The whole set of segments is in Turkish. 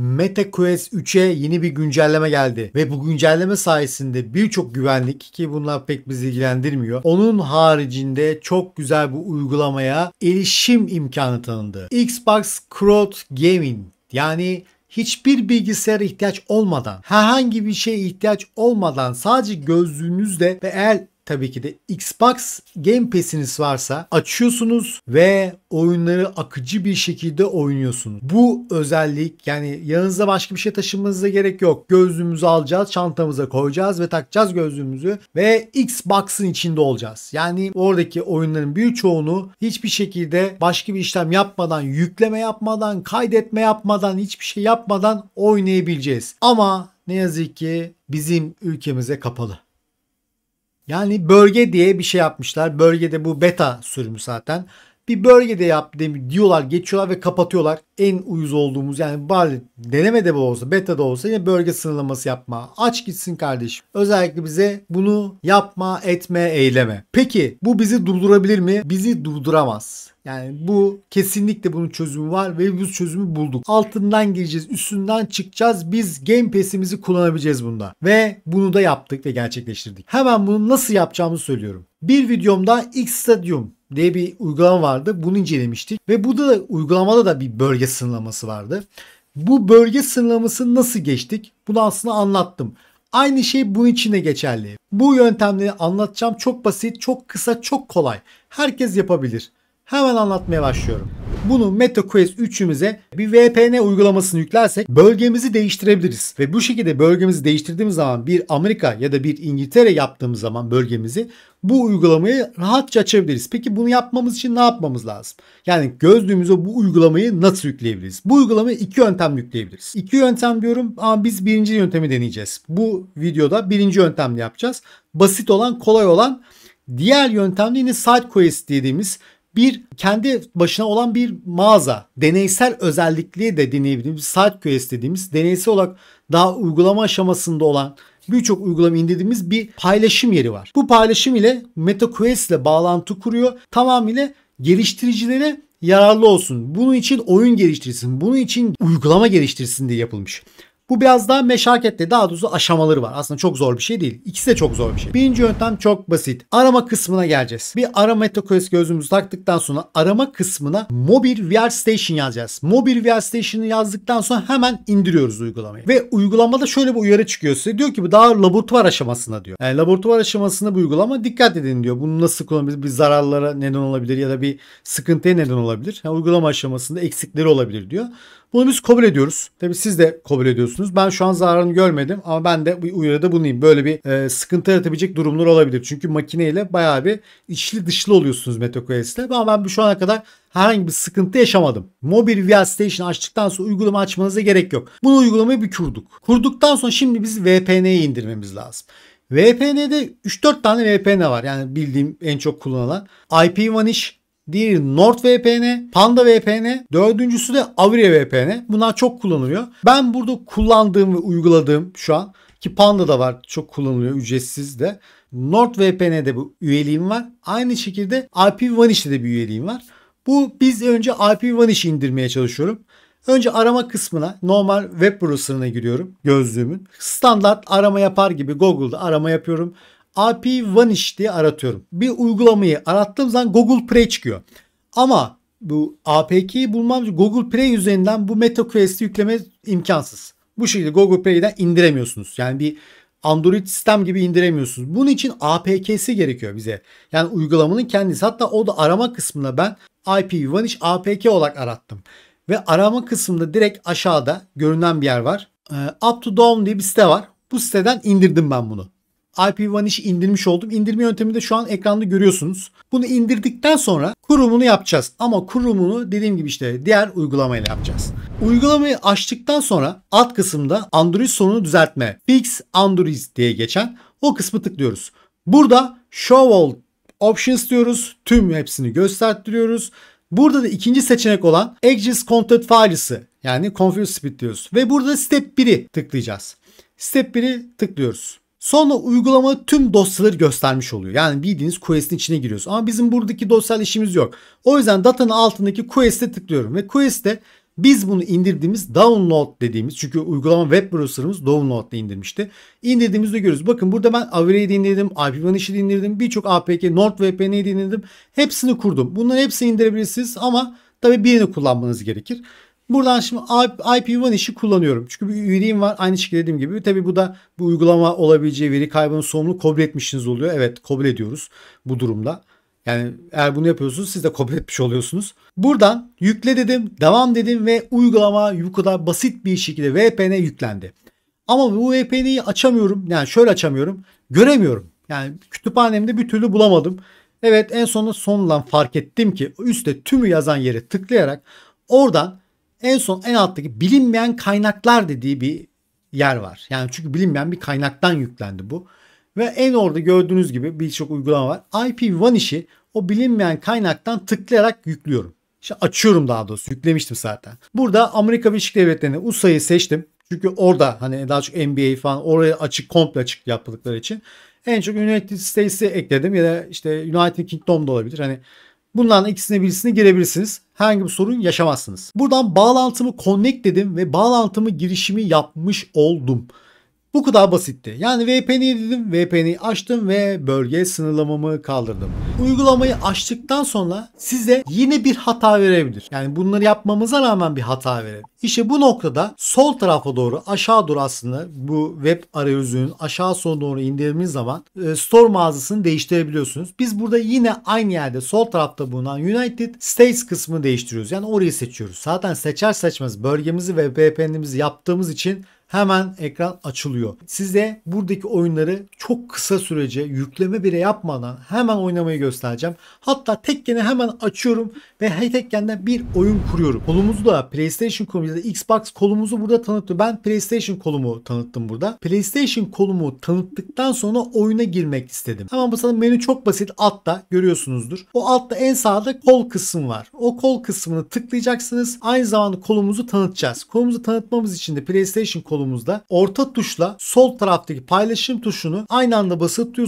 MetaQuest 3'e yeni bir güncelleme geldi ve bu güncelleme sayesinde birçok güvenlik ki bunlar pek bizi ilgilendirmiyor. Onun haricinde çok güzel bir uygulamaya erişim imkanı tanındı. Xbox Cloud Gaming yani hiçbir bilgisayara ihtiyaç olmadan, herhangi bir şeye ihtiyaç olmadan sadece gözlüğünüzle ve eğer tabii ki de Xbox Game Pass'iniz varsa açıyorsunuz ve oyunları akıcı bir şekilde oynuyorsunuz. Bu özellik yani yanınızda başka bir şey taşımanıza gerek yok. Gözlüğümüzü alacağız, çantamıza koyacağız ve takacağız gözlüğümüzü ve Xbox'ın içinde olacağız. Yani oradaki oyunların büyük çoğunu hiçbir şekilde başka bir işlem yapmadan, yükleme yapmadan, kaydetme yapmadan, hiçbir şey yapmadan oynayabileceğiz. Ama ne yazık ki bizim ülkemize kapalı. Yani bölge diye bir şey yapmışlar. Bölgede bu beta sürümü zaten bir bölgede yap diyorlar geçiyorlar ve kapatıyorlar. En uyuz olduğumuz yani bari deneme de olsa beta da olsa yine bölge sınırlaması yapma. Aç gitsin kardeşim. Özellikle bize bunu yapma etme eyleme. Peki bu bizi durdurabilir mi? Bizi durduramaz. Yani bu kesinlikle bunun çözümü var ve biz çözümü bulduk. Altından gireceğiz, üstünden çıkacağız. Biz Game Pass'imizi kullanabileceğiz bunda. Ve bunu da yaptık ve gerçekleştirdik. Hemen bunu nasıl yapacağımızı söylüyorum. Bir videomda X Stadium diye bir uygulama vardı. Bunu incelemiştik ve burada da uygulamada da bir bölge sınırlaması vardı. Bu bölge sınırlamasını nasıl geçtik? Bunu aslında anlattım. Aynı şey bunun için de geçerli. Bu yöntemleri anlatacağım çok basit, çok kısa, çok kolay. Herkes yapabilir. Hemen anlatmaya başlıyorum. Bunu MetaQuest 3'ümüze bir VPN uygulamasını yüklersek bölgemizi değiştirebiliriz. Ve bu şekilde bölgemizi değiştirdiğimiz zaman bir Amerika ya da bir İngiltere yaptığımız zaman bölgemizi bu uygulamayı rahatça açabiliriz. Peki bunu yapmamız için ne yapmamız lazım? Yani gözlüğümüze bu uygulamayı nasıl yükleyebiliriz? Bu uygulamayı iki yöntem yükleyebiliriz. İki yöntem diyorum ama biz birinci yöntemi deneyeceğiz. Bu videoda birinci yöntemle yapacağız. Basit olan, kolay olan Diğer yöntemde yine SideQuest dediğimiz bir kendi başına olan bir mağaza. Deneysel özellikliği de deneyebildiğimiz saat SideQuest dediğimiz deneysel olarak daha uygulama aşamasında olan birçok uygulama indirdiğimiz bir paylaşım yeri var. Bu paylaşım ile MetaQuest ile bağlantı kuruyor. Tamamıyla geliştiricilere yararlı olsun. Bunun için oyun geliştirsin. Bunun için uygulama geliştirsin diye yapılmış. Bu biraz daha meşakkatli daha doğrusu aşamaları var. Aslında çok zor bir şey değil. İkisi de çok zor bir şey. Birinci yöntem çok basit. Arama kısmına geleceğiz. Bir arama MetaQuest gözümüzü taktıktan sonra arama kısmına Mobil VR Station yazacağız. Mobil VR Station'ı yazdıktan sonra hemen indiriyoruz uygulamayı. Ve uygulamada şöyle bir uyarı çıkıyor size. Diyor ki bu daha laboratuvar aşamasında diyor. Yani laboratuvar aşamasında bu uygulama dikkat edin diyor. Bunu nasıl kullanabiliriz? Bir zararlara neden olabilir ya da bir sıkıntıya neden olabilir. Yani uygulama aşamasında eksikleri olabilir diyor. Bunu biz kabul ediyoruz. Tabii siz de kabul ediyorsunuz. Ben şu an zararını görmedim ama ben de bir uyarıda bulunayım. Böyle bir e, sıkıntı yaratabilecek durumlar olabilir. Çünkü makineyle bayağı bir içli dışlı oluyorsunuz MetaQuest'le. Ama ben şu ana kadar herhangi bir sıkıntı yaşamadım. Mobil VR Station açtıktan sonra uygulama açmanıza gerek yok. Bunu uygulamayı bir kurduk. Kurduktan sonra şimdi biz VPN'yi indirmemiz lazım. VPN'de 3-4 tane VPN var. Yani bildiğim en çok kullanılan. IP Vanish, Diğeri NordVPN, PandaVPN, dördüncüsü de AvriVPN. Bunlar çok kullanılıyor. Ben burada kullandığım ve uyguladığım şu an ki Panda da var çok kullanılıyor ücretsiz de. NordVPN'de bu üyeliğim var. Aynı şekilde IPVanish de bir üyeliğim var. Bu biz önce IPVanish indirmeye çalışıyorum. Önce arama kısmına normal web browser'ına giriyorum gözlüğümün. Standart arama yapar gibi Google'da arama yapıyorum. AP Vanish diye aratıyorum. Bir uygulamayı arattığım zaman Google Play çıkıyor. Ama bu APK'yi bulmam Google Play üzerinden bu MetaQuest'i yükleme imkansız. Bu şekilde Google Play'den indiremiyorsunuz. Yani bir Android sistem gibi indiremiyorsunuz. Bunun için APK'si gerekiyor bize. Yani uygulamanın kendisi. Hatta o da arama kısmına ben IPVanish APK olarak arattım. Ve arama kısmında direkt aşağıda görünen bir yer var. Ee, Up to Down diye bir site var. Bu siteden indirdim ben bunu. IPv1 işi indirmiş oldum. İndirme yöntemi de şu an ekranda görüyorsunuz. Bunu indirdikten sonra kurumunu yapacağız. Ama kurumunu dediğim gibi işte diğer uygulamayla yapacağız. Uygulamayı açtıktan sonra alt kısımda Android sorunu düzeltme. Fix Android diye geçen o kısmı tıklıyoruz. Burada Show All Options diyoruz. Tüm hepsini göstertiriyoruz. Burada da ikinci seçenek olan Edges Content Files'ı yani Confuse Speed diyoruz. Ve burada Step 1'i tıklayacağız. Step 1'i tıklıyoruz. Sonra uygulama tüm dosyaları göstermiş oluyor. Yani bildiğiniz quest'in içine giriyorsun. Ama bizim buradaki dosyal işimiz yok. O yüzden datanın altındaki quest'e tıklıyorum. Ve quest'te biz bunu indirdiğimiz download dediğimiz çünkü uygulama web browser'ımız download ile indirmişti. İndirdiğimizde görüyoruz. Bakın burada ben avireyi indirdim, IPVanish'i indirdim, birçok APK, NordVPN'i indirdim. Hepsini kurdum. Bunların hepsini indirebilirsiniz ama tabii birini kullanmanız gerekir. Buradan şimdi IPv1 işi kullanıyorum. Çünkü bir üyeliğim var. Aynı şekilde dediğim gibi. Tabi bu da bu uygulama olabileceği veri kaybının sorumluluğu kabul etmişsiniz oluyor. Evet kabul ediyoruz bu durumda. Yani eğer bunu yapıyorsunuz siz de kabul etmiş oluyorsunuz. Buradan yükle dedim, devam dedim ve uygulama bu kadar basit bir şekilde VPN'e yüklendi. Ama bu VPN'i açamıyorum. Yani şöyle açamıyorum. Göremiyorum. Yani kütüphanemde bir türlü bulamadım. Evet en sonunda sonundan fark ettim ki üstte tümü yazan yere tıklayarak oradan en son en alttaki bilinmeyen kaynaklar dediği bir yer var. Yani çünkü bilinmeyen bir kaynaktan yüklendi bu. Ve en orada gördüğünüz gibi birçok uygulama var. IP One işi o bilinmeyen kaynaktan tıklayarak yüklüyorum. İşte açıyorum daha doğrusu yüklemiştim zaten. Burada Amerika Birleşik Devletleri'nin USA'yı seçtim. Çünkü orada hani daha çok NBA falan oraya açık komple açık yapıldıkları için en çok United States'i ekledim ya da işte United Kingdom Kingdom'da olabilir. Hani Bunların ikisine birisine girebilirsiniz. Herhangi bir sorun yaşamazsınız. Buradan bağlantımı connect dedim ve bağlantımı girişimi yapmış oldum. Bu kadar basitti. Yani VPN'i dedim, VPN'i açtım ve bölge sınırlamamı kaldırdım. Uygulamayı açtıktan sonra size yine bir hata verebilir. Yani bunları yapmamıza rağmen bir hata verebilir. İşte bu noktada sol tarafa doğru aşağı doğru aslında bu web arayüzünün aşağı sona doğru indirdiğimiz zaman e, store mağazasını değiştirebiliyorsunuz. Biz burada yine aynı yerde sol tarafta bulunan United States kısmını değiştiriyoruz. Yani orayı seçiyoruz. Zaten seçer seçmez bölgemizi ve VPN'imizi yaptığımız için hemen ekran açılıyor. Size buradaki oyunları çok kısa sürece yükleme bile yapmadan hemen oynamayı göstereceğim. Hatta tekkeni hemen açıyorum ve hey tekkenden bir oyun kuruyorum. Kolumuzu da PlayStation kolumu da Xbox kolumuzu burada tanıttı. Ben PlayStation kolumu tanıttım burada. PlayStation kolumu tanıttıktan sonra oyuna girmek istedim. Hemen bu sana menü çok basit altta görüyorsunuzdur. O altta en sağda kol kısım var. O kol kısmını tıklayacaksınız. Aynı zamanda kolumuzu tanıtacağız. Kolumuzu tanıtmamız için de PlayStation kolumu bulduğumuzda orta tuşla sol taraftaki paylaşım tuşunu aynı anda basıp ve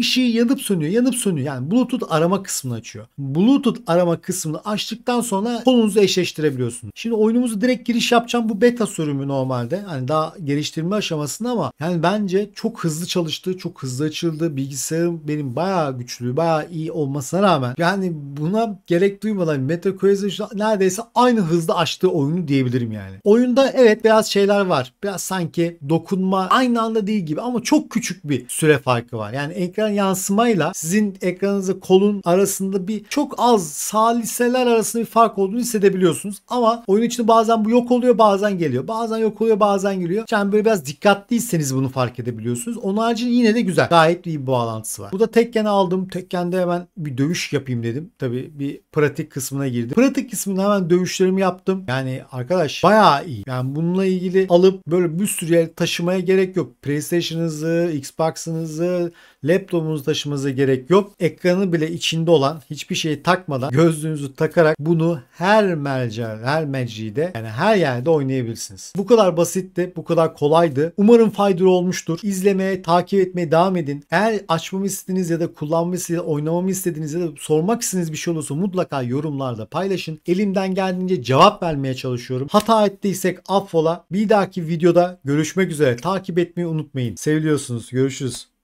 ışığı yanıp sönüyor. Yanıp sönüyor. Yani Bluetooth arama kısmını açıyor. Bluetooth arama kısmını açtıktan sonra kolunuzu eşleştirebiliyorsunuz. Şimdi oyunumuzu direkt giriş yapacağım. Bu beta sürümü normalde. Hani daha geliştirme aşamasında ama yani bence çok hızlı çalıştı. Çok hızlı açıldı. Bilgisayarım benim bayağı güçlü, bayağı iyi olmasına rağmen yani buna gerek duymadan hani Meta Quest'in neredeyse aynı hızda açtığı oyunu diyebilirim yani. Oyunda evet biraz şeyler var. Biraz sanki dokunma aynı anda değil gibi ama çok küçük bir süre farkı var. Yani ekran yansımayla sizin ekranınızı kolun arasında bir çok az saliseler arasında bir fark olduğunu hissedebiliyorsunuz. Ama oyun içinde bazen bu yok oluyor bazen geliyor. Bazen yok oluyor bazen geliyor. Yani böyle biraz dikkatliyseniz bunu fark edebiliyorsunuz. Onun haricinde yine de güzel. Gayet iyi bir bağlantısı var. Bu da Tekken aldım. Tekken'de hemen bir dövüş yapayım dedim. Tabi bir pratik kısmına girdim. Pratik kısmında hemen dövüşlerimi yaptım. Yani arkadaş bayağı iyi. Yani bununla ilgili alıp böyle böyle bir sürü yer taşımaya gerek yok. PlayStation'ınızı, Xbox'ınızı, laptopunuzu taşımanıza gerek yok. Ekranı bile içinde olan hiçbir şeyi takmadan gözlüğünüzü takarak bunu her merca, her mecride yani her yerde oynayabilirsiniz. Bu kadar basitti, bu kadar kolaydı. Umarım faydalı olmuştur. İzlemeye, takip etmeye devam edin. Eğer açmamı istediğiniz ya da kullanmamı istediğiniz, oynamamı istediğiniz ya da sormak istediğiniz bir şey olursa mutlaka yorumlarda paylaşın. Elimden geldiğince cevap vermeye çalışıyorum. Hata ettiysek affola. Bir dahaki video videoda görüşmek üzere. Takip etmeyi unutmayın. Seviliyorsunuz. Görüşürüz.